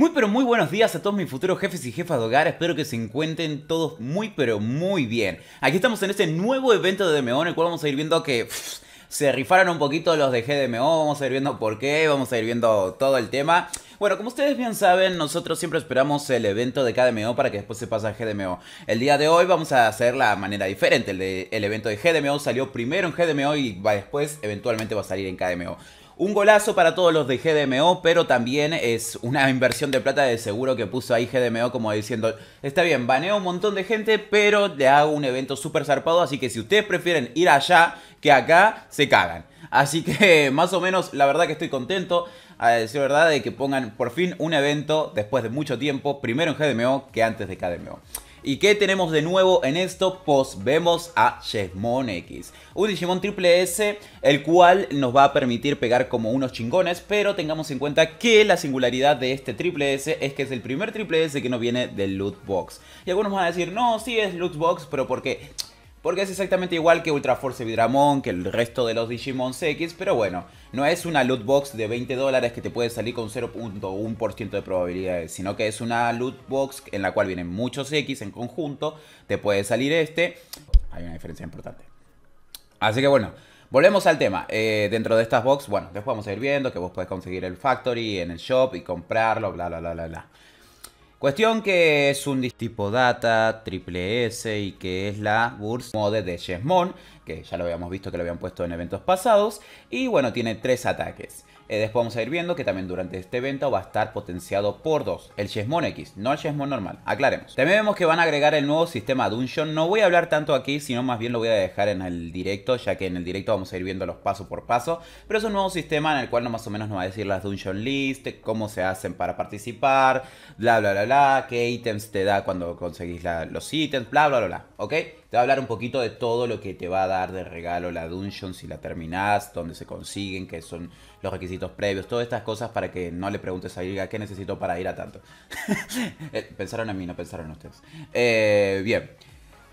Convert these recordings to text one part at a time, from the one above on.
Muy pero muy buenos días a todos mis futuros jefes y jefas de hogar, espero que se encuentren todos muy pero muy bien. Aquí estamos en este nuevo evento de DMO en el cual vamos a ir viendo que se rifaron un poquito los de GDMO, vamos a ir viendo por qué, vamos a ir viendo todo el tema. Bueno, como ustedes bien saben, nosotros siempre esperamos el evento de KDMO para que después se pase a GDMO. El día de hoy vamos a hacer la manera diferente. El, evento de GDMO salió primero en GDMO y va después eventualmente va a salir en KDMO. Un golazo para todos los de GDMO, pero también es una inversión de plata de seguro que puso ahí GDMO como diciendo, está bien, baneo un montón de gente, pero le hago un evento súper zarpado, así que si ustedes prefieren ir allá que acá, se cagan. Así que más o menos, la verdad que estoy contento, a decir verdad, de que pongan por fin un evento después de mucho tiempo, primero en GDMO que antes de KDMO. ¿Y qué tenemos de nuevo en esto? Pues vemos a Shemon X, un Digimon triple S, el cual nos va a permitir pegar como unos chingones, pero tengamos en cuenta que la singularidad de este triple S es que es el primer triple S que no viene del loot box. Y algunos van a decir, no, sí es loot box, pero porque porque es exactamente igual que Ultra Force Vidramon, que el resto de los Digimon X, pero bueno, no es una loot box de 20 dólares que te puede salir con 0.1% de probabilidades, sino que es una loot box en la cual vienen muchos X en conjunto, te puede salir este. Hay una diferencia importante. Así que bueno, Volvemos al tema. Eh, dentro de estas box, bueno, después vamos a ir viendo que vos podés conseguir el Factory en el shop y comprarlo, bla, bla, bla, bla, bla. Cuestión que es un tipo data, triple S y que es la Burst Mode de Jesmon, que ya lo habíamos visto que lo habían puesto en eventos pasados. Y bueno, tiene tres ataques. Eh, después vamos a ir viendo que también durante este evento va a estar potenciado por dos, El Shesmon X, no el Shesmon normal, aclaremos. También vemos que van a agregar el nuevo sistema Dungeon. No voy a hablar tanto aquí, sino más bien lo voy a dejar en el directo, ya que en el directo vamos a ir viendo los pasos por paso. Pero es un nuevo sistema en el cual no más o menos nos va a decir las Dungeon List, cómo se hacen para participar, bla bla bla bla, qué ítems te da cuando conseguís los ítems, bla bla bla bla, ¿ok? Te va a hablar un poquito de todo lo que te va a dar de regalo la dungeon si la terminás, dónde se consiguen, qué son los requisitos previos, todas estas cosas para que no le preguntes a Ilga qué necesito para ir a tanto. Eh, pensaron en mí, no pensaron en ustedes. Eh, bien.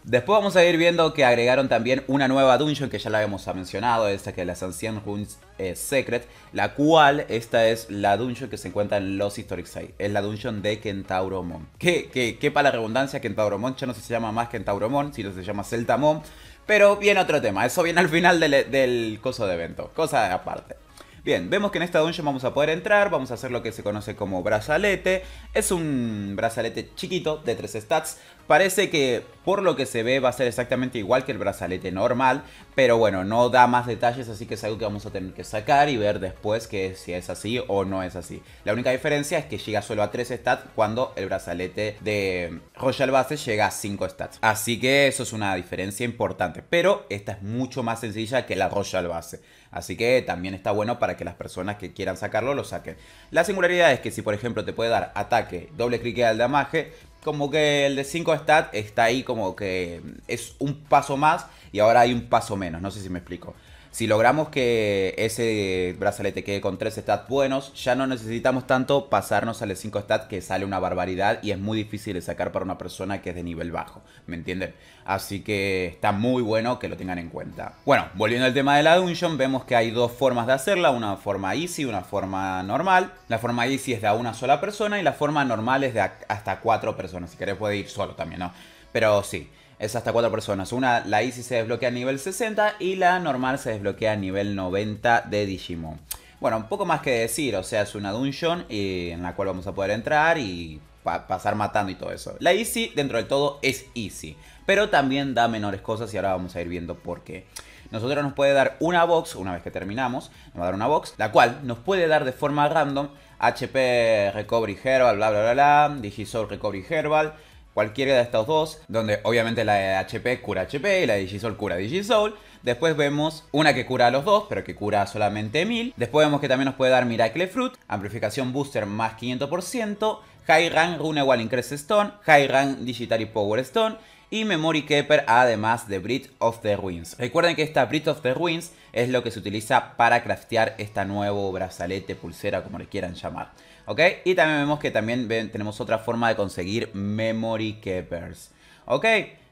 Después vamos a ir viendo que agregaron también una nueva dungeon que ya la habíamos mencionado, esta que es la sanción Runes eh, Secret, la cual esta es la dungeon que se encuentra en los Historic Site, es la dungeon de Kentauromon. Que, que, que para la redundancia, Kentauromon ya no se llama más Kentauromon, sino se llama Celtamon, pero viene otro tema, eso viene al final del, del coso de evento, cosa aparte. Bien, vemos que en esta dungeon vamos a poder entrar, vamos a hacer lo que se conoce como brazalete. Es un brazalete chiquito de 3 stats. Parece que por lo que se ve va a ser exactamente igual que el brazalete normal, pero bueno, no da más detalles, así que es algo que vamos a tener que sacar y ver después que si es así o no es así. La única diferencia es que llega solo a 3 stats cuando el brazalete de Royal Base llega a 5 stats. Así que eso es una diferencia importante, pero esta es mucho más sencilla que la Royal Base. Así que también está bueno para que las personas que quieran sacarlo lo saquen. La singularidad es que si por ejemplo te puede dar ataque, doble clic al damaje, como que el de 5 stat está ahí como que es un paso más y ahora hay un paso menos, no sé si me explico. Si logramos que ese brazalete quede con 3 stats buenos, ya no necesitamos tanto pasarnos al de 5 stats que sale una barbaridad y es muy difícil de sacar para una persona que es de nivel bajo, ¿me entienden? Así que está muy bueno que lo tengan en cuenta. Bueno, volviendo al tema de la dungeon, vemos que hay dos formas de hacerla, una forma easy, una forma normal. La forma easy es de a una sola persona y la forma normal es de hasta 4 personas, si querés puede ir solo también, ¿no? Pero sí, es hasta cuatro personas. Una, la Easy se desbloquea a nivel 60 y la normal se desbloquea a nivel 90 de Digimon. Bueno, un poco más que decir, o sea, es una dungeon en la cual vamos a poder entrar y pasar matando y todo eso. La Easy, dentro de todo, es Easy, pero también da menores cosas y ahora vamos a ir viendo por qué. Nosotros nos puede dar una box, una vez que terminamos, nos va a dar una box, la cual nos puede dar de forma random HP Recovery Herbal, bla bla bla bla, Digisoul Recovery Herbal, cualquiera de estos dos, donde obviamente la de HP cura HP y la de cura Digisol. Después vemos una que cura a los dos, pero que cura solamente 1000. Después vemos que también nos puede dar Miracle Fruit, amplificación booster más 500%, High Rank Runewall Increase Stone, High Rank Digital Power Stone y Memory Keeper además de Bridge of the Ruins. Recuerden que esta Bridge of the Ruins es lo que se utiliza para craftear este nuevo brazalete, pulsera, como le quieran llamar. ¿ok? Y también vemos que también tenemos otra forma de conseguir memory keepers, ¿ok?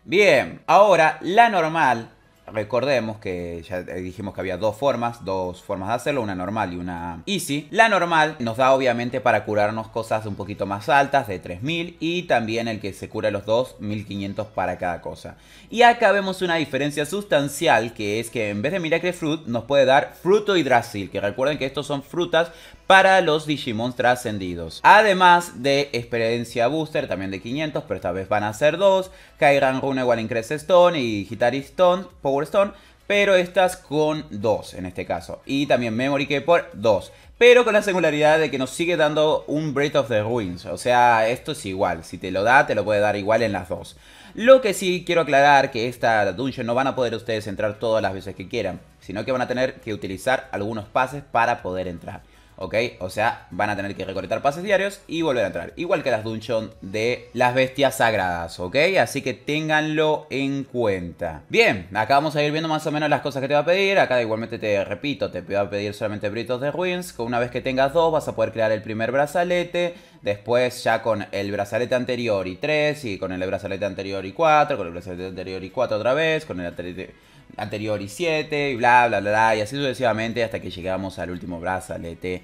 Bien, ahora la normal, recordemos que ya dijimos que había dos formas, dos formas de hacerlo, una normal y una easy. La normal nos da obviamente para curarnos cosas un poquito más altas, de 3000, y también el que se cura los dos, 1500 para cada cosa. Y acá vemos una diferencia sustancial, que es que en vez de Miracle Fruit, nos puede dar Fruto y que recuerden que estos son frutas, para los Digimon trascendidos. Además de experiencia booster, también de 500, pero esta vez van a ser dos. Kairan Rune, Increase Stone y Hitari Stone, Power Stone. Pero estas con dos en este caso. Y también Memory Key por 2. Pero con la singularidad de que nos sigue dando un Breath of the Ruins. O sea, esto es igual. Si te lo da, te lo puede dar igual en las dos. Lo que sí quiero aclarar que esta dungeon no van a poder ustedes entrar todas las veces que quieran. Sino que van a tener que utilizar algunos pases para poder entrar. ¿ok? O sea, van a tener que recolectar pases diarios y volver a entrar. Igual que las Dungeons de las bestias sagradas, ¿ok? Así que ténganlo en cuenta. Bien, acá vamos a ir viendo más o menos las cosas que te va a pedir. Acá igualmente te repito, te va a pedir solamente britos de ruins. una vez que tengas dos vas a poder crear el primer brazalete. Después ya con el brazalete anterior y tres. Y con el brazalete anterior y cuatro. Con el brazalete anterior y cuatro otra vez. Con el anterior anterior y 7, y bla, bla, bla, y así sucesivamente hasta que llegamos al último brazalete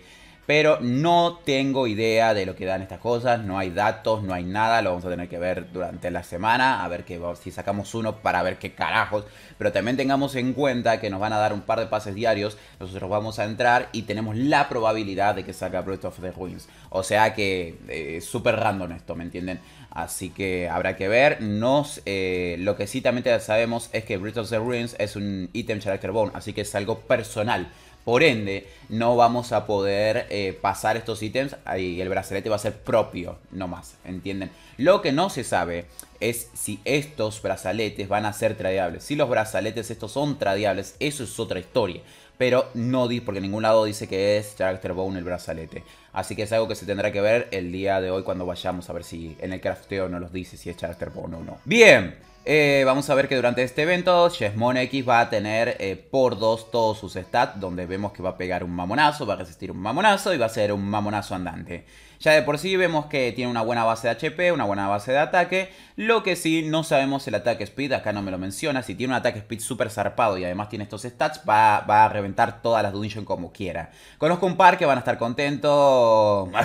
pero no tengo idea de lo que dan estas cosas, no hay datos, no hay nada, lo vamos a tener que ver durante la semana, a ver si sacamos uno para ver qué carajos, pero también tengamos en cuenta que nos van a dar un par de pases diarios, nosotros vamos a entrar y tenemos la probabilidad de que salga Breath of the Ruins. o sea que eh, es súper random esto, ¿me entienden? Así que habrá que ver, nos, eh, lo que sí también sabemos es que Breath of the Ruins es un ítem character bone, así que es algo personal, por ende, no vamos a poder eh, pasar estos ítems y el brazalete va a ser propio nomás, ¿entienden? Lo que no se sabe es si estos brazaletes van a ser tradeables. Si los brazaletes estos son tradeables, eso es otra historia. Pero no di, porque en ningún lado dice que es Character Bone el brazalete. Así que es algo que se tendrá que ver el día de hoy cuando vayamos a ver si en el crafteo nos los dice si es Character Bone o no. Bien, eh, vamos a ver que durante este evento Shesmon X va a tener eh, por dos todos sus stats, donde vemos que va a pegar un mamonazo, va a resistir un mamonazo y va a ser un mamonazo andante. Ya de por sí vemos que tiene una buena base de HP, una buena base de ataque, lo que sí no sabemos el ataque speed, acá no me lo menciona, si tiene un ataque speed súper zarpado y además tiene estos stats, va, a reventar todas las dungeons como quiera. Conozco un par que van a estar contentos,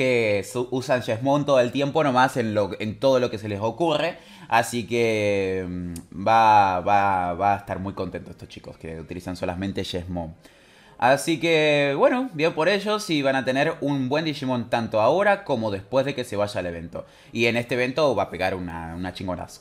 que usan Yesmon todo el tiempo nomás en, en todo lo que se les ocurre. Así que mm, va, va, va a estar muy contento estos chicos que utilizan solamente Chessmon. Así que, bueno, bien por ellos y van a tener un buen Digimon tanto ahora como después de que se vaya al evento. Y en este evento va a pegar una, una chingonazo.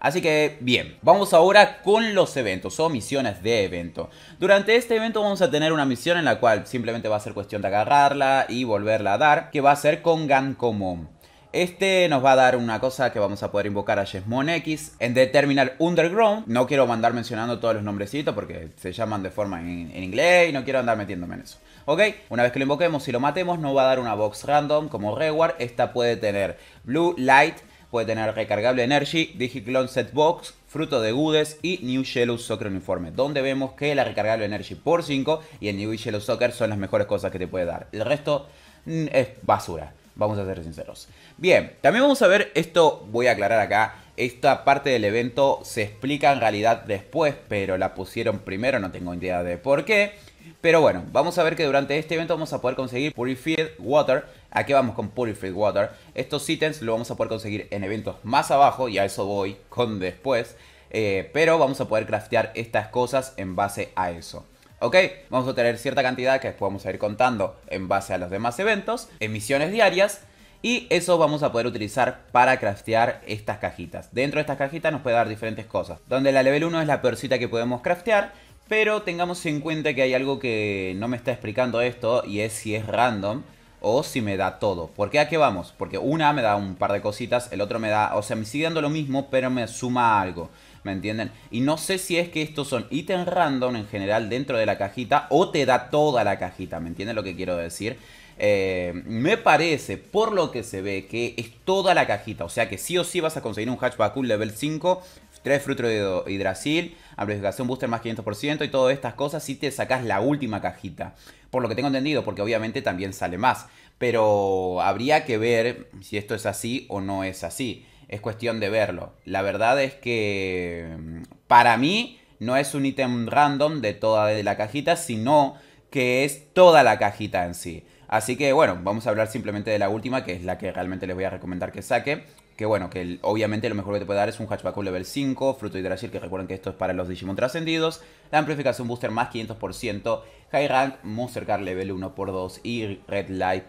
Así que bien, vamos ahora con los eventos o misiones de evento. Durante este evento vamos a tener una misión en la cual simplemente va a ser cuestión de agarrarla y volverla a dar, que va a ser con Gancomon. Este nos va a dar una cosa que vamos a poder invocar a Yesmon X en determinar Terminal Underground. No quiero mandar mencionando todos los nombrecitos porque se llaman de forma en, inglés y no quiero andar metiéndome en eso. Ok, una vez que lo invoquemos y lo matemos nos va a dar una box random como reward. Esta puede tener Blue Light, Puede tener recargable Energy, Digiclone Set Box, Fruto de Gudes y New Yellow Soccer Uniforme, donde vemos que la recargable Energy por 5 y el New Yellow Soccer son las mejores cosas que te puede dar. El resto mm, es basura, vamos a ser sinceros. Bien, también vamos a ver, esto voy a aclarar acá, esta parte del evento se explica en realidad después, pero la pusieron primero, no tengo idea de por qué. Pero bueno, vamos a ver que durante este evento vamos a poder conseguir Purified Water. ¿A qué vamos con Purified Water? Estos ítems lo vamos a poder conseguir en eventos más abajo, y a eso voy con después. Eh, pero vamos a poder craftear estas cosas en base a eso. ¿Ok? Vamos a tener cierta cantidad que después vamos a ir contando en base a los demás eventos, Emisiones diarias y eso vamos a poder utilizar para craftear estas cajitas. Dentro de estas cajitas nos puede dar diferentes cosas. Donde la level 1 es la peorcita que podemos craftear. Pero tengamos en cuenta que hay algo que no me está explicando esto y es si es random o si me da todo. ¿Por qué a qué vamos? Porque una me da un par de cositas, el otro me da, o sea, me sigue dando lo mismo, pero me suma algo. ¿Me entienden? Y no sé si es que estos son ítems random en general dentro de la cajita o te da toda la cajita. ¿Me entienden lo que quiero decir? Eh, me parece, por lo que se ve, que es toda la cajita. O sea que sí o sí vas a conseguir un hatchback cool level 5, 3 frutos de hidrasil, amplificación booster más 500% y todas estas cosas si te sacas la última cajita. Por lo que tengo entendido, porque obviamente también sale más. Pero habría que ver si esto es así o no es así. Es cuestión de verlo. La verdad es que mm, para mí no es un ítem random de toda la cajita, sino que es toda la cajita en sí. Así que bueno, vamos a hablar simplemente de la última, que es la que realmente les voy a recomendar que saque. Que bueno, que obviamente lo mejor que te puede dar es un Hatchback Level 5, Fruto y que recuerden que esto es para los Digimon trascendidos. La amplificación Booster más 500%, High Rank, Monster Card Level 1 por 2 y Red Light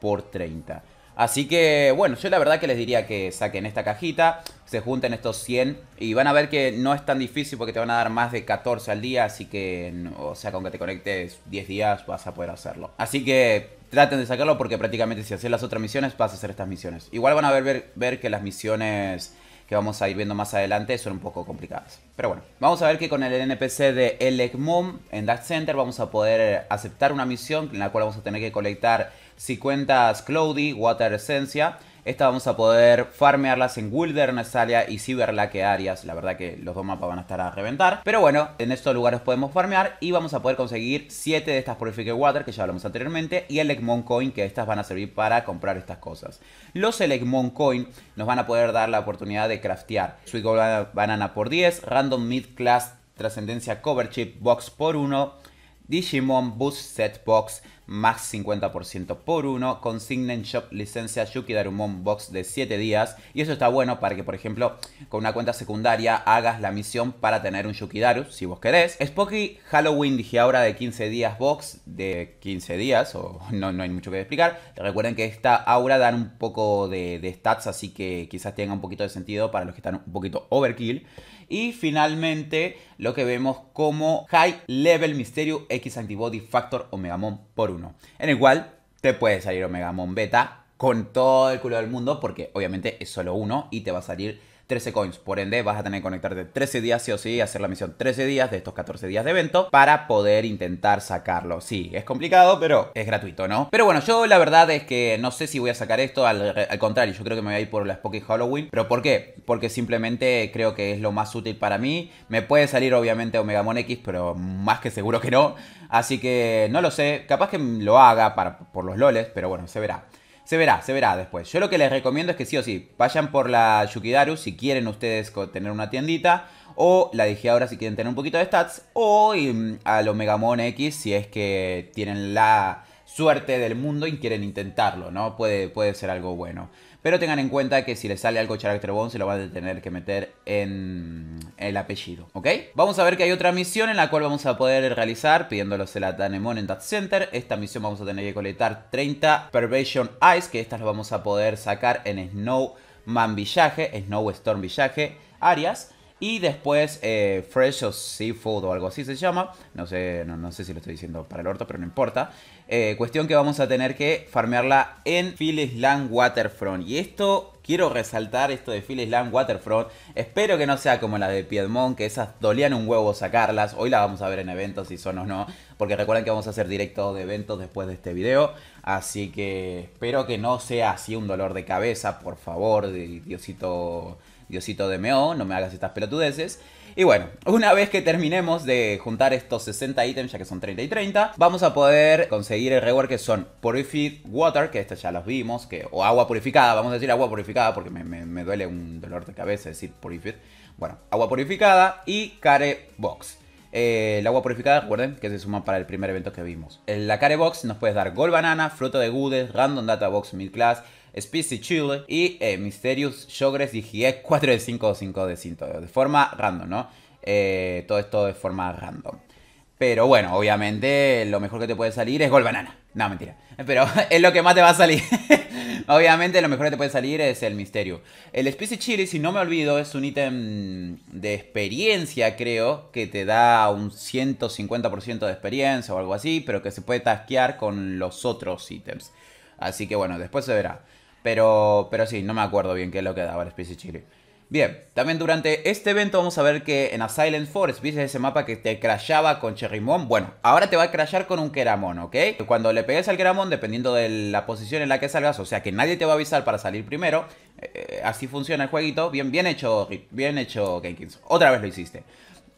por 30. Así que, bueno, yo la verdad que les diría que saquen esta cajita, se junten estos 100 y van a ver que no es tan difícil porque te van a dar más de 14 al día, así que, o sea, con que te conectes 10 días vas a poder hacerlo. Así que traten de sacarlo porque prácticamente si haces las otras misiones vas a hacer estas misiones. Igual van a ver, ver, que las misiones que vamos a ir viendo más adelante son un poco complicadas. Pero bueno, vamos a ver que con el NPC de Elec en Dark Center vamos a poder aceptar una misión en la cual vamos a tener que colectar 50 Cloudy, Water Esencia esta vamos a poder farmearlas en Wilderness area y Cyberlake Arias. La verdad que los dos mapas van a estar a reventar. Pero bueno, en estos lugares podemos farmear y vamos a poder conseguir 7 de estas Purific Water que ya hablamos anteriormente. Y el Coin, que estas van a servir para comprar estas cosas. Los Egmont Coin nos van a poder dar la oportunidad de craftear. Sweet Banana por 10, Random Mid Class Trascendencia Cover Chip Box por 1, Digimon Boost Set Box más 50% por uno. Consignen shop licencia Yuki Darumon Box de 7 días. Y eso está bueno para que, por ejemplo, con una cuenta secundaria hagas la misión para tener un Daru, si vos querés. Spooky Halloween dije ahora de 15 días box, de 15 días, o no, no hay mucho que explicar. Recuerden que esta aura dan un poco de, de stats, así que quizás tenga un poquito de sentido para los que están un poquito overkill. Y finalmente lo que vemos como High Level misterio X Antibody Factor Omegamon por 1. En el cual te puede salir Omegamon Beta con todo el culo del mundo porque obviamente es solo uno y te va a salir 13 coins. Por ende, vas a tener que conectarte 13 días sí o sí, hacer la misión 13 días de estos 14 días de evento para poder intentar sacarlo. Sí, es complicado, pero es gratuito, ¿no? Pero bueno, yo la verdad es que no sé si voy a sacar esto, al, contrario, yo creo que me voy a ir por las Poké Halloween. ¿Pero por qué? Porque simplemente creo que es lo más útil para mí. Me puede salir obviamente Omega Mon X, pero más que seguro que no. Así que no lo sé, capaz que lo haga por los loles, pero bueno, se verá. Se verá, se verá después. Yo lo que les recomiendo es que sí o sí, vayan por la Yukidaru si quieren ustedes tener una tiendita. O la dije ahora si quieren tener un poquito de stats. O em, al Omegamon X si es que tienen la suerte del mundo y quieren intentarlo, ¿no? Puede, puede ser algo bueno. Pero tengan en cuenta que si les sale algo Character Bones se lo van a tener que meter en el apellido, ¿ok? Vamos a ver que hay otra misión en la cual vamos a poder realizar pidiéndolos el Atanemon en That Center. Esta misión vamos a tener que colectar 30 Pervasion Eyes, que estas las vamos a poder sacar en Snow Villaje, Snowstorm Snow Storm Villaje, áreas. Y después eh, Fresh or Seafood o algo así se llama. No sé, no, sé si lo estoy diciendo para el orto, pero no importa. Eh, cuestión que vamos a tener que farmearla en Phil Land Waterfront. Y esto, quiero resaltar esto de Phil Land Waterfront. Espero que no sea como la de Piedmont, que esas dolían un huevo sacarlas. Hoy la vamos a ver en eventos, si son o no. Porque recuerden que vamos a hacer directo de eventos después de este video. Así que espero que no sea así un dolor de cabeza, por favor, Diosito Diosito Meo, no me hagas estas pelotudeces. Y bueno, una vez que terminemos de juntar estos 60 ítems, ya que son 30 y 30, vamos a poder conseguir el reward que son Purified Water, que estos ya los vimos, que, o agua purificada, vamos a decir agua purificada porque me, duele un dolor de cabeza decir Purified. Bueno, agua purificada y Care Box. Eh, el agua purificada, recuerden que se suma para el primer evento que vimos. En la Care Box nos puedes dar Gold Banana, Fruto de Goodes, Random Data Box Mid Class, Spicy Chili y eh, Mysterious Shogres y 4 e de 5 o 5 de 5. De forma random, ¿no? Eh, todo esto de forma random. Pero bueno, obviamente lo mejor que te puede salir es Gol Banana. No, mentira. Pero es lo que más te va a salir. Obviamente lo mejor que te puede salir es el misterio. El Spicy Chili, si no me olvido, es un ítem de experiencia, creo, que te da un 150% de experiencia o algo así, pero que se puede tasquear con los otros ítems. Así que bueno, después se verá. Pero, pero sí, no me acuerdo bien qué es lo que daba el Species Chili. Bien, también durante este evento vamos a ver que en a Silent Forest, ¿viste ese mapa que te crashaba con Cherrymon? Bueno, ahora te va a crashar con un Keramon, ¿ok? Cuando le pegues al Keramon, dependiendo de la posición en la que salgas, o sea que nadie te va a avisar para salir primero, eh, eh, así funciona el jueguito. Bien, bien hecho, bien hecho, Genkins. Otra vez lo hiciste.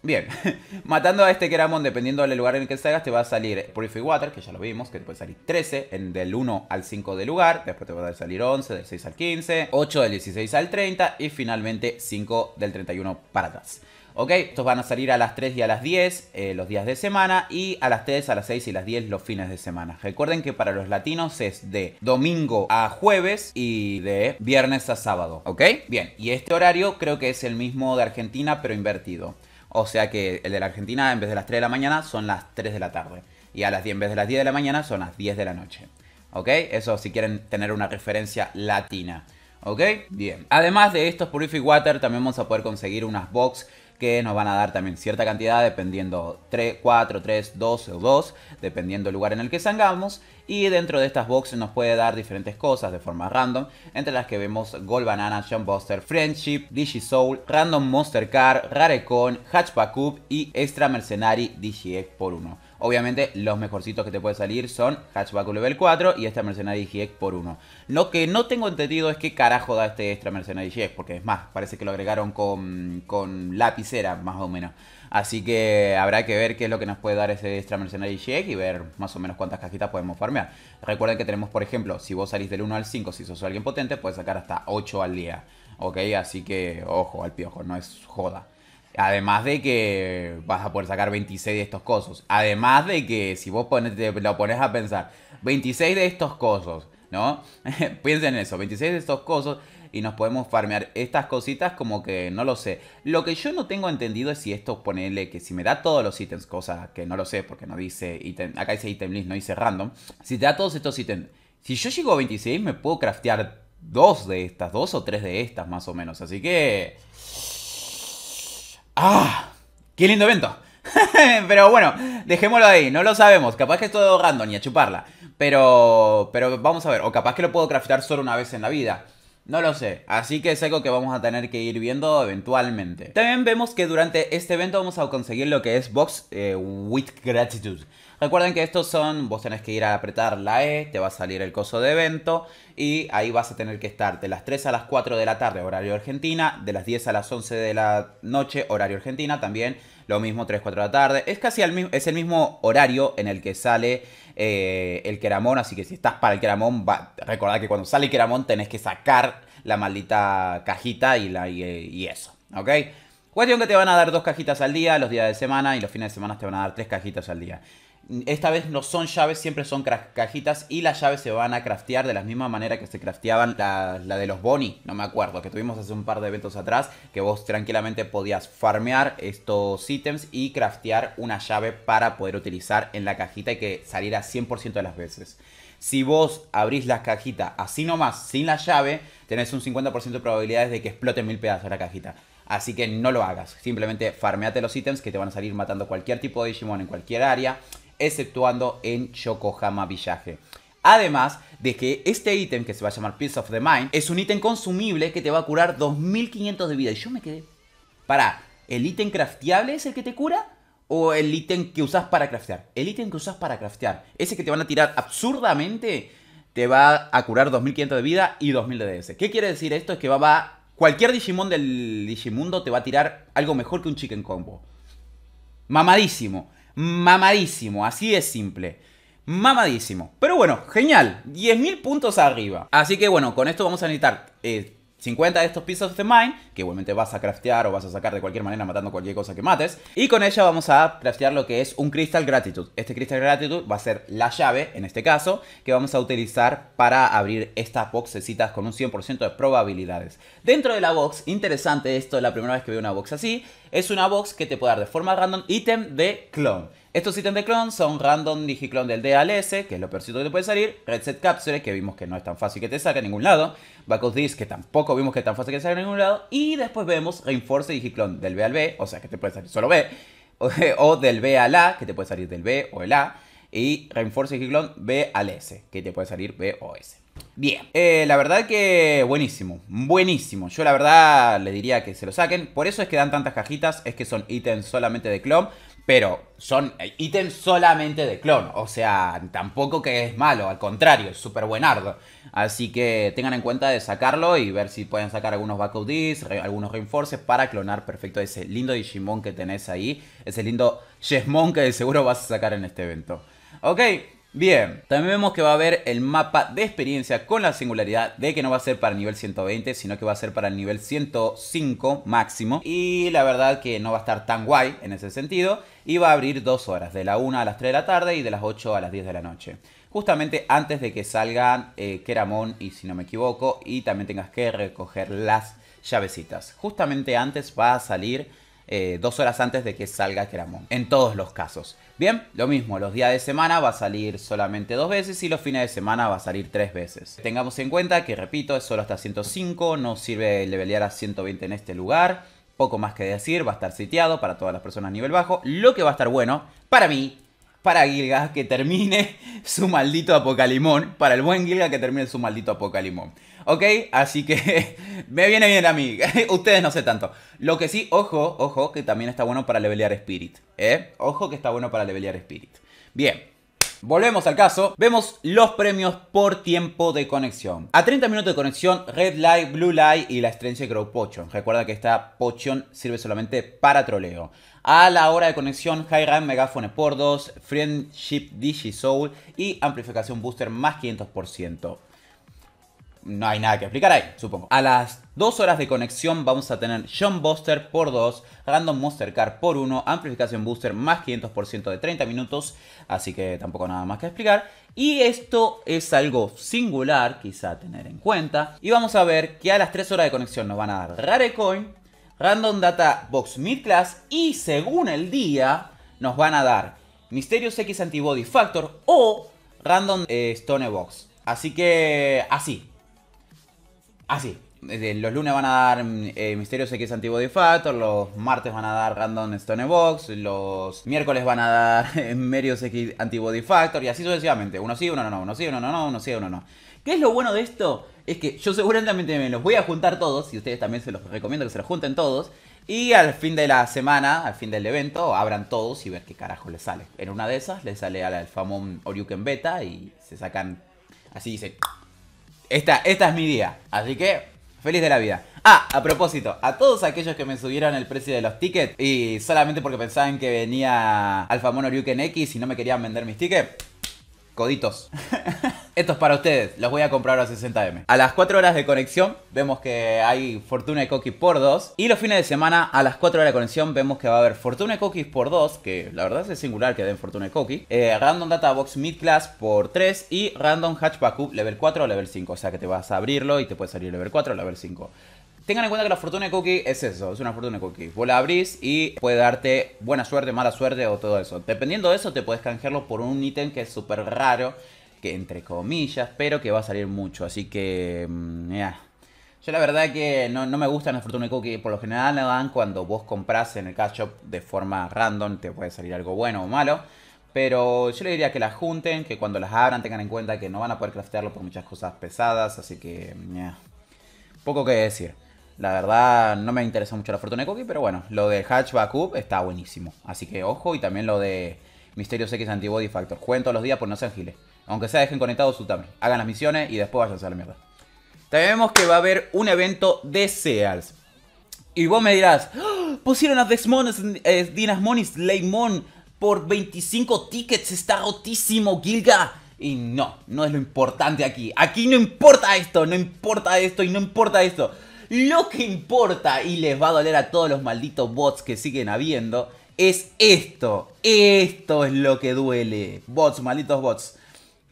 Bien, matando a este Keramon dependiendo del lugar en el que salgas, te va a salir Purify Water, que ya lo vimos, que te puede salir 13, en del 1 al 5 del lugar, después te va a salir 11, del 6 al 15, 8 del 16 al 30 y finalmente 5 del 31 para atrás. ¿Ok? Estos van a salir a las 3 y a las 10 eh, los días de semana y a las 3, a las 6 y las 10 los fines de semana. Recuerden que para los latinos es de domingo a jueves y de viernes a sábado. ¿Ok? Bien, y este horario creo que es el mismo de Argentina pero invertido. O sea que el de la Argentina en vez de las 3 de la mañana son las 3 de la tarde. Y a las 10 en vez de las 10 de la mañana son las 10 de la noche. ¿Ok? Eso si quieren tener una referencia latina. ¿Ok? Bien. Además de estos Purific Water, también vamos a poder conseguir unas box que nos van a dar también cierta cantidad, dependiendo 3, 4, 3, 2 o 2, dependiendo el lugar en el que sangamos. Y dentro de estas boxes nos puede dar diferentes cosas de forma random, entre las que vemos Gold Banana, Jump Buster, Friendship, Digi Soul, Random Monster Car, Rarecon, Hatchback Up y Extra Mercenary Egg por 1. Obviamente los mejorcitos que te puede salir son Hatchback Level 4 y Extra Mercenary Egg por 1. Lo que no tengo entendido es qué carajo da este extra Mercenary GX, porque es más, parece que lo agregaron con, con lapicera, más o menos. Así que habrá que ver qué es lo que nos puede dar ese extra mercenario check y ver más o menos cuántas cajitas podemos farmear. Recuerden que tenemos, por ejemplo, si vos salís del 1 al 5, si sos alguien potente, puedes sacar hasta 8 al día. ¿Ok? Así que ojo al piojo, no es joda. Además de que vas a poder sacar 26 de estos cosos. Además de que si vos lo pones a pensar, 26 de estos cosos, ¿no? Piensen en eso, 26 de estos cosos y nos podemos farmear estas cositas como que no lo sé. Lo que yo no tengo entendido es si esto ponele que si me da todos los ítems, Cosas que no lo sé porque no dice ítem, acá dice ítem list, no dice random. Si te da todos estos ítems, si yo llego a 26 me puedo craftear dos de estas, dos o tres de estas más o menos. Así que... ¡Ah! ¡Qué lindo evento! pero bueno, dejémoslo ahí, no lo sabemos. Capaz que es todo random y a chuparla. Pero, pero vamos a ver, o capaz que lo puedo craftear solo una vez en la vida. No lo sé, así que es algo que vamos a tener que ir viendo eventualmente. También vemos que durante este evento vamos a conseguir lo que es Box eh, with Gratitude. Recuerden que estos son, vos tenés que ir a apretar la E, te va a salir el coso de evento y ahí vas a tener que estar de las 3 a las 4 de la tarde, horario Argentina, de las 10 a las 11 de la noche, horario Argentina también, lo mismo 3, 4 de la tarde. Es casi el, es el mismo horario en el que sale eh, el Keramón, así que si estás para el Keramón, recordad que cuando sale el Keramón tenés que sacar la maldita cajita y, la, y, eh, y eso, ¿ok? Cuestión que te van a dar dos cajitas al día, los días de semana y los fines de semana te van a dar tres cajitas al día. Esta vez no son llaves, siempre son cajitas y las llaves se van a craftear de la misma manera que se crafteaban la, de los Bonnie, no me acuerdo, que tuvimos hace un par de eventos atrás, que vos tranquilamente podías farmear estos ítems y craftear una llave para poder utilizar en la cajita y que saliera 100% de las veces. Si vos abrís la cajita así nomás, sin la llave, tenés un 50% de probabilidades de que explote mil pedazos la cajita. Así que no lo hagas. Simplemente farmeate los ítems que te van a salir matando cualquier tipo de Digimon en cualquier área exceptuando en Yokohama Villaje. Además de que este ítem, que se va a llamar Piece of the Mind, es un ítem consumible que te va a curar 2500 de vida. Y yo me quedé. ¿Para ¿el ítem crafteable es el que te cura? ¿O el ítem que usas para craftear? El ítem que usas para craftear. Ese que te van a tirar absurdamente te va a curar 2500 de vida y 2000 de DS. ¿Qué quiere decir esto? Es que va, a... Cualquier Digimon del Digimundo te va a tirar algo mejor que un Chicken Combo. Mamadísimo mamadísimo, así es simple. Mamadísimo. Pero bueno, genial. 10.000 puntos arriba. Así que bueno, con esto vamos a necesitar 50 eh, de estos of the mine, que igualmente vas a craftear o vas a sacar de cualquier manera matando cualquier cosa que mates. Y con ella vamos a craftear lo que es un Crystal Gratitude. Este Crystal Gratitude va a ser la llave, en este caso, que vamos a utilizar para abrir estas boxecitas con un 100% de probabilidades. Dentro de la box, interesante esto, es la primera vez que veo una box así, es una box que te puede dar de forma random ítem de clon. Estos ítems de clon son Random Digiclone del S, que es lo peorcito que te puede salir, Red Set Capsule, que vimos que no es tan fácil que te saque a ningún lado, Back of que tampoco vimos que es tan fácil que te saque a ningún lado, y después vemos Reinforce Digiclone del B al B, o sea que te puede salir solo B, o del B al A, que te puede salir del B o el A, y Reinforce Digiclone B al S, que te puede salir B o S. Bien, eh, la verdad que buenísimo, buenísimo. Yo la verdad le diría que se lo saquen. Por eso es que dan tantas cajitas, es que son ítems solamente de clon, pero son eh, ítems solamente de clon. O sea, tampoco que es malo, al contrario, es súper buenardo. Así que tengan en cuenta de sacarlo y ver si pueden sacar algunos back discs, algunos reinforces para clonar perfecto ese lindo Digimon que tenés ahí, ese lindo Yesmon que de seguro vas a sacar en este evento. Ok, Bien, también vemos que va a haber el mapa de experiencia con la singularidad de que no va a ser para el nivel 120, sino que va a ser para el nivel 105 máximo. Y la verdad que no va a estar tan guay en ese sentido. Y va a abrir dos horas, de la 1 a las 3 de la tarde y de las 8 a las 10 de la noche. Justamente antes de que salgan eh, Keramon y si no me equivoco, y también tengas que recoger las llavecitas. Justamente antes va a salir eh, dos horas antes de que salga Kramon, En todos los casos. Bien, lo mismo, los días de semana va a salir solamente dos veces y los fines de semana va a salir tres veces. Tengamos en cuenta que, repito, es solo hasta 105, no sirve levelear a 120 en este lugar. Poco más que decir, va a estar sitiado para todas las personas a nivel bajo. Lo que va a estar bueno, para mí, para Gilga que termine su maldito apocalimón, para el buen Gilga que termine su maldito apocalimón. ¿Ok? Así que me viene bien a mí. Ustedes no sé tanto. Lo que sí, ojo, ojo, que también está bueno para levelear Spirit. ¿eh? Ojo que está bueno para levelear Spirit. Bien. Volvemos al caso, vemos los premios por tiempo de conexión. A 30 minutos de conexión, Red Light, Blue Light y la estrella Grow Potion. Recuerda que esta Potion sirve solamente para troleo. A la hora de conexión, High Ram, Megaphone por 2, Friendship Digi Soul y amplificación booster más 500% no hay nada que explicar ahí, supongo. A las 2 horas de conexión vamos a tener John Buster por 2, Random Monster Car por 1, Amplificación Booster más 500% de 30 minutos, así que tampoco nada más que explicar. Y esto es algo singular, quizá tener en cuenta. Y vamos a ver que a las 3 horas de conexión nos van a dar Rare Coin, Random Data Box Mid Class y según el día nos van a dar Mysterious X Antibody Factor o Random eh, Stone Box. Así que así, Ah, sí. Eh, los lunes van a dar mm, eh, Misterios X Antibody Factor, los martes van a dar Random Stone Box, los miércoles van a dar eh, Merios X Antibody Factor y así sucesivamente. Uno sí, uno no, uno sí, uno no, uno sí, uno no. ¿Qué es lo bueno de esto? Es que yo seguramente me los voy a juntar todos y ustedes también se los recomiendo que se los junten todos. Y al fin de la semana, al fin del evento, abran todos y ver qué carajo les sale. En una de esas les sale al famón Oriuken Beta y se sacan así, dice... Esta, es mi día. Así que, feliz de la vida. Ah, a propósito, a todos aquellos que me subieron el precio de los tickets y solamente porque pensaban que venía Mono Ryuken X y no me querían vender mis tickets, coditos. Esto es para ustedes, los voy a comprar a 60M. A las 4 horas de conexión vemos que hay Fortuna y Cookies por 2. Y los fines de semana a las 4 horas de conexión vemos que va a haber Fortuna y Cookies por 2, que la verdad es singular que den Fortuna y Cookies. Eh, Random Data Box Mid Class por 3 y Random Hatchback Level 4 o Level 5. O sea que te vas a abrirlo y te puede salir Level 4 o Level 5. Tengan en cuenta que la fortuna de cookie es eso, es una fortuna de cookie. Vos la abrís y puede darte buena suerte, mala suerte o todo eso. Dependiendo de eso, te puedes canjearlo por un ítem que es súper raro, que entre comillas, pero que va a salir mucho. Así que, mm, yeah. Yo la verdad que no, me gustan las fortuna de cookie. Por lo general la dan cuando vos compras en el cash shop de forma random, te puede salir algo bueno o malo. Pero yo le diría que las junten, que cuando las abran tengan en cuenta que no van a poder craftearlo por muchas cosas pesadas, así que... Mm, Poco que decir. La verdad, no me interesa mucho la fortuna de Cookie, pero bueno, lo de Hatchback Up está buenísimo. Así que ojo, y también lo de Misterios X Antibody Factor. Jueguen todos los días, por no ser giles. Aunque sea, dejen conectados su tablet. Hagan las misiones y después vayan a la mierda. También vemos que va a haber un evento de Seals. Y vos me dirás, ¡Ah! pusieron a Dynasmonis eh, Dinasmonis, Leymon por 25 tickets, está rotísimo, Gilga. Y no, no es lo importante aquí. Aquí no importa esto, no importa esto y no importa esto. Lo que importa, y les va a doler a todos los malditos bots que siguen habiendo, es esto. Esto es lo que duele. Bots, malditos bots.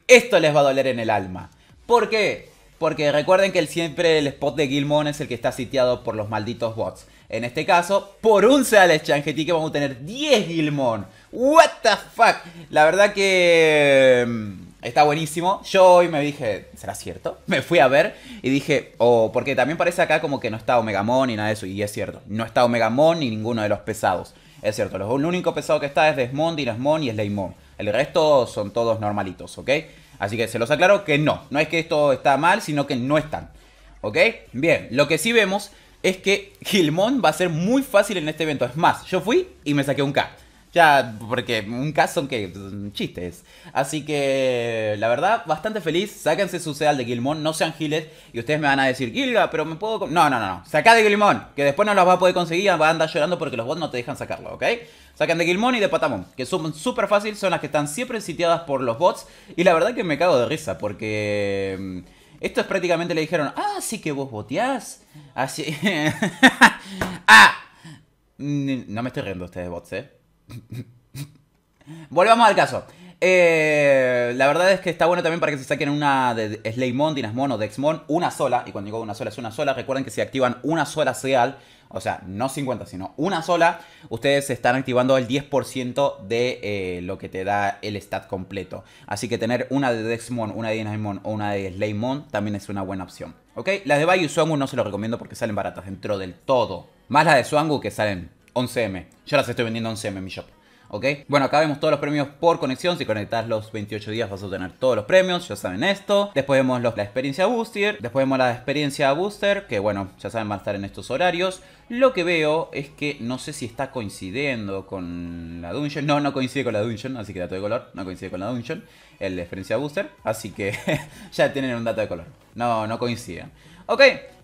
Esto les va a doler en el alma. ¿Por qué? Porque recuerden que siempre el spot de Gilmon es el que está sitiado por los malditos bots. En este caso, por un Sales Changeti que vamos a tener 10 Gilmon. What the fuck. La verdad que... Mm, Está buenísimo. Yo hoy me dije, ¿será cierto? Me fui a ver y dije, oh, porque también parece acá como que no está Omegamon ni nada de eso. Y es cierto, no está Omegamon ni ninguno de los pesados. Es cierto, el único pesado que está es Desmond, Dinasmon y Sleimon. El resto son todos normalitos, ¿ok? Así que se los aclaro que no. No es que esto está mal, sino que no están. ¿Ok? Bien, lo que sí vemos es que Gilmon va a ser muy fácil en este evento. Es más, yo fui y me saqué un K. Ya, porque un caso que mm, chistes. Así que, la verdad, bastante feliz. Sáquense su al de Gilmón, no sean giles. Y ustedes me van a decir, Gilga, pero me puedo. No, no, no, no. Sacá de Gilmon que después no los va a poder conseguir. Van a andar llorando porque los bots no te dejan sacarlo, ¿ok? Sacan de Gilmón y de Patamon, que son súper fácil. Son las que están siempre sitiadas por los bots. Y la verdad que me cago de risa porque. Mm, esto es prácticamente le dijeron, ah, sí que vos boteás. Así. ah. No me estoy riendo ustedes, bots, eh. Volvamos al caso. Eh, la verdad es que está bueno también para que se saquen una de Slaymon, Dinasmon o Dexmon, una sola. Y cuando digo una sola, es una sola. Recuerden que si activan una sola seal, o sea, no 50, sino una sola, ustedes están activando el 10% de eh, lo que te da el stat completo. Así que tener una de Dexmon, una de Dynasmon o una de Slaymon también es una buena opción. ¿Ok? Las de Bayou y Swangu no se los recomiendo porque salen baratas dentro del todo. Más las de Swangu que salen 11M. Yo las estoy vendiendo 11M en mi shop. ¿Ok? Bueno, acá vemos todos los premios por conexión. Si conectas los 28 días vas a obtener todos los premios, ya saben esto. Después vemos la experiencia booster. Después vemos la experiencia booster, que bueno, ya saben, va a estar en estos horarios. Lo que veo es que no sé si está coincidiendo con la dungeon. No, no coincide con la dungeon, así que dato de color. No coincide con la dungeon, el de experiencia booster. Así que ya tienen un dato de color. No, no coinciden. Ok,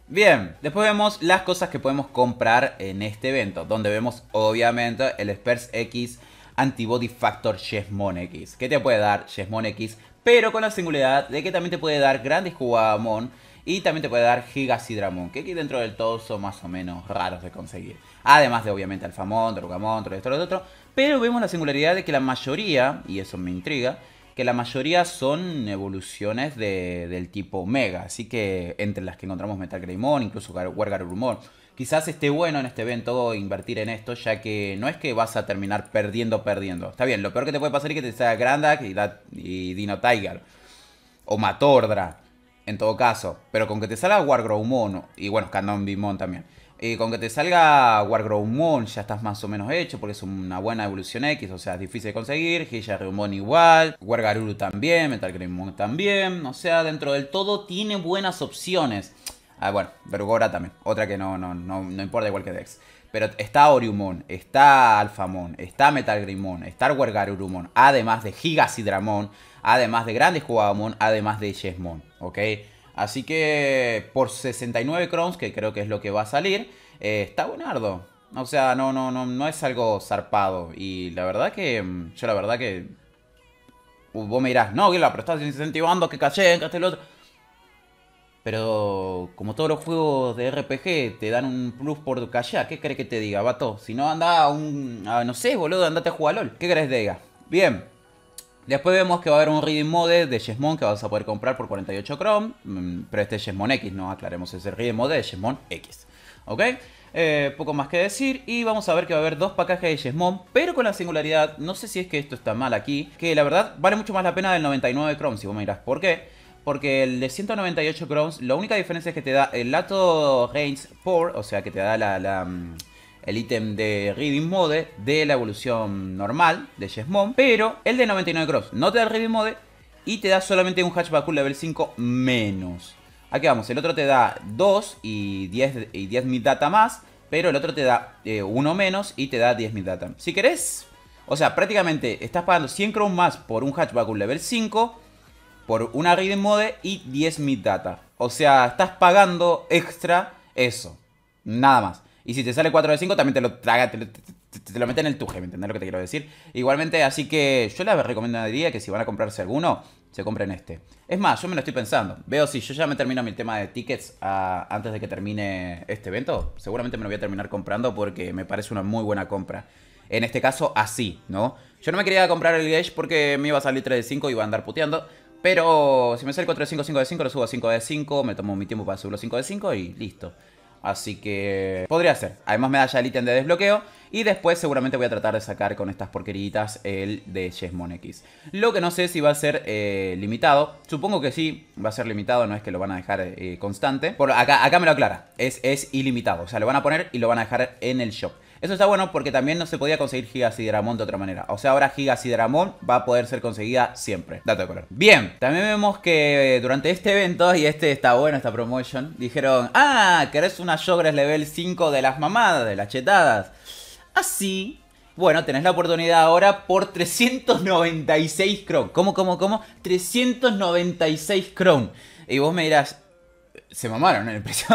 Bien, después vemos las cosas que podemos comprar en este evento, donde vemos obviamente el Spurs X Antibody Factor Jesmon X, que te puede dar Jesmon X, pero con la singularidad de que también te puede dar Grandes Jugadamon y también te puede dar Gigasidramon, que aquí dentro del todo son más o menos raros de conseguir. Además de obviamente Alfamón, Drogamon, todo esto, lo otro, pero vemos la singularidad de que la mayoría, y eso me intriga, que la mayoría son evoluciones del tipo Mega, así que entre las que encontramos Metal Greymon, incluso Wargar Quizás esté bueno en este evento invertir en esto, ya que no es que vas a terminar perdiendo, perdiendo. Está bien, lo peor que te puede pasar es que te salga Grandak y, Dino Tiger. O Matordra, en todo caso. Pero con que te salga Wargrowmon, y bueno, Scandom también. Y con que te salga Wargrowmon, ya estás más o menos hecho porque es una buena evolución X, o sea, es difícil de conseguir. Gigarumon igual, Wargaruru también, Metal también. O sea, dentro del todo tiene buenas opciones. Ah, bueno, Vergora también, otra que no, no, no, importa igual que Dex. Pero está Oriumon, está Alphamon, está Metal Moon, está Wargarurumon, además de Gigas además de Grandes jugamon, además de Yesmon, ¿ok? Así que por 69 crowns, que creo que es lo que va a salir, eh, está buenardo. O sea, no, no, no, no es algo zarpado. Y la verdad que. Mm, yo la verdad que. Vos me dirás, no, Gila, pero estás incentivando que caché, que este, el otro. Pero como todos los juegos de RPG te dan un plus por callar, ¿qué crees que te diga, vato? Si no anda a un. no sé, boludo, andate a jugar LOL. ¿Qué crees que diga? Bien. Después vemos que va a haber un reading mode de Yesmon que vas a poder comprar por 48 Chrome, mm, pero este es X, no aclaremos, es el reading mode de X. ¿Ok? Eh, poco más que decir y vamos a ver que va a haber dos paquetes de Yesmon, pero con la singularidad, no sé si es que esto está mal aquí, que la verdad vale mucho más la pena del 99 Chrome, si vos me por qué. Porque el de 198 Chrome, la única diferencia es que te da el Lato Range 4. o sea que te da la mm, el ítem de Reading Mode de la evolución normal de Jesmon. pero el de 99 Cross no te da Reading Mode y te da solamente un Hatchback Level 5 menos. Aquí vamos, el otro te da 2 y 10, y data más, pero el otro te da 1 eh, menos y te da 10.000 data. Si querés, o sea, prácticamente estás pagando 100 cross más por un Hatchback Level 5, por una Reading Mode y 10.000 data. O sea, estás pagando extra eso. Nada más. Y si te sale 4 de 5, también te lo, te, lo meten en el tuje, ¿me entendés lo que te quiero decir? Igualmente, así que yo les recomendaría que si van a comprarse alguno, se compren este. Es más, yo me lo estoy pensando. Veo si yo ya me termino mi tema de tickets ah, antes de que termine este evento. Seguramente me lo voy a terminar comprando porque me parece una muy buena compra. En este caso, así, ¿no? Yo no me quería comprar el Gage porque me iba a salir 3 de 5 y iba a andar puteando. Pero si me sale 4 de 5, 5 de 5, lo subo a 5 de 5, me tomo mi tiempo para subirlo a 5 de 5 y listo. Así que podría ser. Además me da ya el ítem de desbloqueo. Y después seguramente voy a tratar de sacar con estas porqueritas el de Chessmon X. Lo que no sé si va a ser eh, limitado. Supongo que sí, va a ser limitado, no es que lo van a dejar eh, constante. Por acá, acá me lo aclara. Es, es ilimitado. O sea, lo van a poner y lo van a dejar en el shop. Eso está bueno porque también no se podía conseguir Sidramon de otra manera. O sea, ahora Giga Sidramon va a poder ser conseguida siempre. Dato de color. Bien, también vemos que durante este evento, y este está bueno, esta promotion, dijeron, ah, querés una Yogres level 5 de las mamadas, de las chetadas. Así, bueno, tenés la oportunidad ahora por 396 crown ¿Cómo, cómo, cómo? 396 crown. Y vos me dirás, se mamaron en el precio.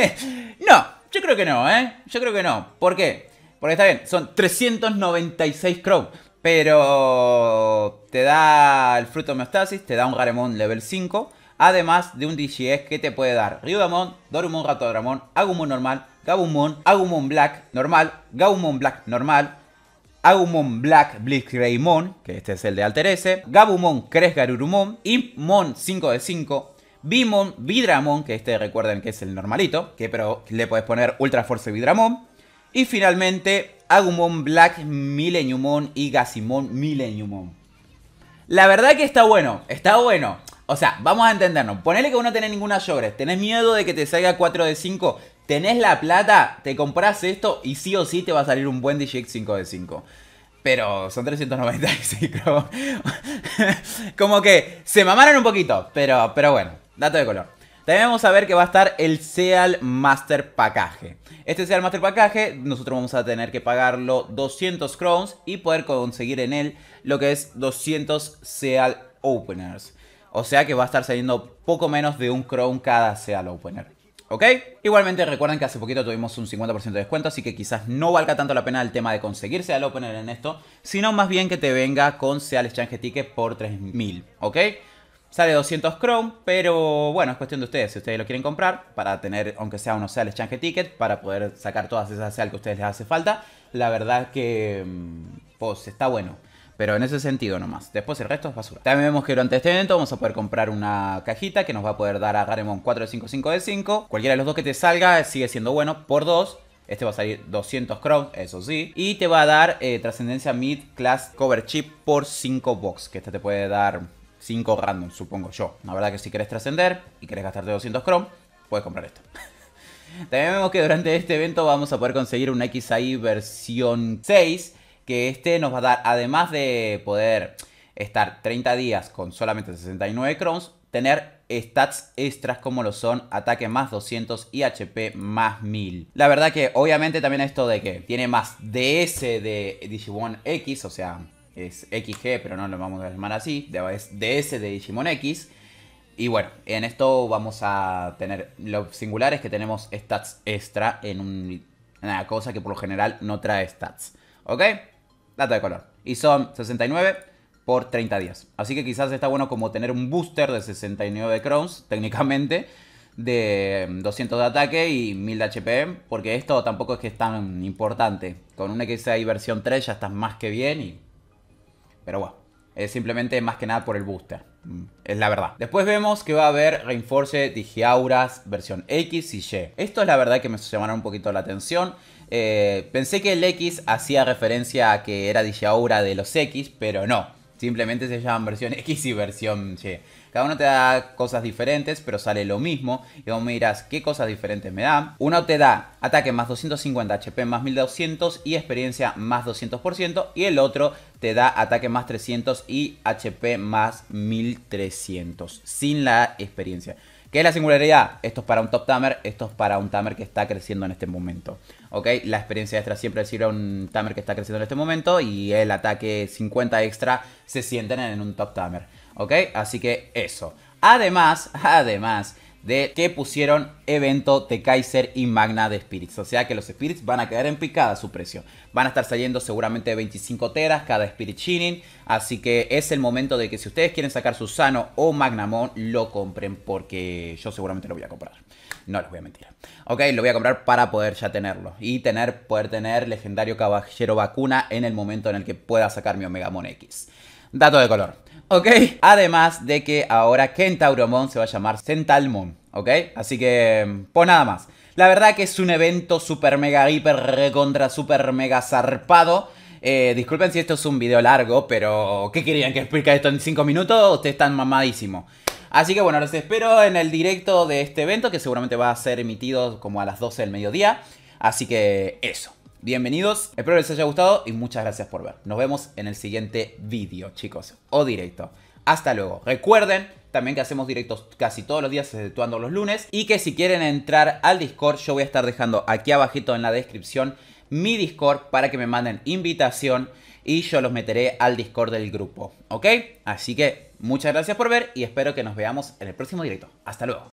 no, yo creo que no, ¿eh? Yo creo que no. ¿Por qué? Porque está bien, son 396 Crow. Pero te da el fruto homeostasis, te da un Garemon level 5. Además de un DGS que te puede dar Ryudamon, Dorumon, Ratodramon, Agumon normal, Gabumon, Agumon Black normal, Gabumon Black normal, Agumon Black Raymon, que este es el de alterese, Gabumon Cresgarurumon y Mon 5 de 5, Bimon, Vidramon, que este recuerden que es el normalito, que pero le podés poner Ultra Force Vidramon. Y finalmente, Agumon Black Millenniumon y Gasimon Millenniumon. La verdad que está bueno, está bueno. O sea, vamos a entendernos. Ponele que uno tenés ninguna Shogres, tenés miedo de que te salga 4 de 5, tenés la plata, te compras esto y sí o sí te va a salir un buen DJX 5 de 5. Pero son 396 como... como que se mamaron un poquito, pero, pero bueno. Dato de color. También vamos a ver que va a estar el Seal Master Package. Este Seal Master Package nosotros vamos a tener que pagarlo 200 crowns y poder conseguir en él lo que es 200 Seal Openers. O sea que va a estar saliendo poco menos de un crown cada Seal Opener. ¿Ok? Igualmente recuerden que hace poquito tuvimos un 50% de descuento, así que quizás no valga tanto la pena el tema de conseguir Seal Opener en esto, sino más bien que te venga con Seal Exchange Ticket por 3000, ¿ok? Sale 200 Chrome, pero bueno, es cuestión de ustedes. Si ustedes lo quieren comprar, para tener, aunque sea uno sea el exchange ticket, para poder sacar todas esas sal que a ustedes les hace falta, la verdad que mm, pues está bueno. Pero en ese sentido nomás. Después el resto es basura. También vemos que durante este evento vamos a poder comprar una cajita que nos va a poder dar a Garemon 4 de 5, de 5. Cualquiera de los dos que te salga sigue siendo bueno por 2. Este va a salir 200 Chrome, eso sí. Y te va a dar eh, trascendencia mid class cover chip por 5 box. Que este te puede dar 5 random, supongo yo. La verdad que si querés trascender y querés gastarte 200 Chrome, puedes comprar esto. También vemos que durante este evento vamos a poder conseguir una XAI versión 6, que este nos va a dar, además de poder estar 30 días con solamente 69 crons, tener stats extras como lo son ataque más 200 y HP más 1000. La verdad que obviamente también esto de que tiene más DS de Digimon X, o sea, es XG, pero no lo vamos a llamar así, es DS de Digimon X. Y bueno, en esto vamos a tener, lo singular es que tenemos stats extra en una cosa que por lo general no trae stats. ¿Ok? Data de color. Y son 69 por 30 días. Así que quizás está bueno como tener un booster de 69 crowns, técnicamente, de 200 de ataque y 1000 de HP, porque esto tampoco es que es tan importante. Con una XI versión 3 ya estás más que bien y pero bueno, es simplemente más que nada por el booster. Mm, es la verdad. Después vemos que va a haber Reinforce Digiauras versión X y Y. Esto es la verdad que me llamaron un poquito la atención. Eh, pensé que el X hacía referencia a que era Digiaura de los X, pero no. Simplemente se llaman versión X y versión Y. Cada uno te da cosas diferentes, pero sale lo mismo. Y vos me ¿qué cosas diferentes me dan? Uno te da ataque más 250, HP más 1200 y experiencia más 200%. Y el otro te da ataque más 300 y HP más 1300. Sin la experiencia. ¿Qué es la singularidad? Esto es para un top tamer, esto es para un tamer que está creciendo en este momento. ¿Ok? La experiencia extra siempre sirve a un tamer que está creciendo en este momento y el ataque 50 extra se sienten en un top tamer. ¿ok? Así que eso. Además, además de que pusieron evento de Kaiser y Magna de Spirits. O sea que los Spirits van a quedar en picada su precio. Van a estar saliendo seguramente 25 teras cada Spirit Shining. Así que es el momento de que si ustedes quieren sacar Susano o Magnamon, lo compren porque yo seguramente lo voy a comprar. No les voy a mentir. Ok, lo voy a comprar para poder ya tenerlo. Y tener, poder tener legendario caballero vacuna en el momento en el que pueda sacar mi Omega Mon X. Dato de color. ¿ok? Además de que ahora Kentauromon se va a llamar Centalmon, ¿ok? Así que, mm, pues nada más. La verdad que es un evento super mega hiper recontra super mega zarpado. Eh, disculpen si esto es un video largo, pero ¿qué querían que explique esto en 5 minutos? Ustedes están mamadísimos. Así que bueno, los espero en el directo de este evento que seguramente va a ser emitido como a las 12 del mediodía. Así que eso bienvenidos. Espero les haya gustado y muchas gracias por ver. Nos vemos en el siguiente vídeo, chicos, o directo. Hasta luego. Recuerden también que hacemos directos casi todos los días, exceptuando los lunes. Y que si quieren entrar al Discord, yo voy a estar dejando aquí abajito en la descripción mi Discord para que me manden invitación y yo los meteré al Discord del grupo, ¿ok? Así que muchas gracias por ver y espero que nos veamos en el próximo directo. Hasta luego.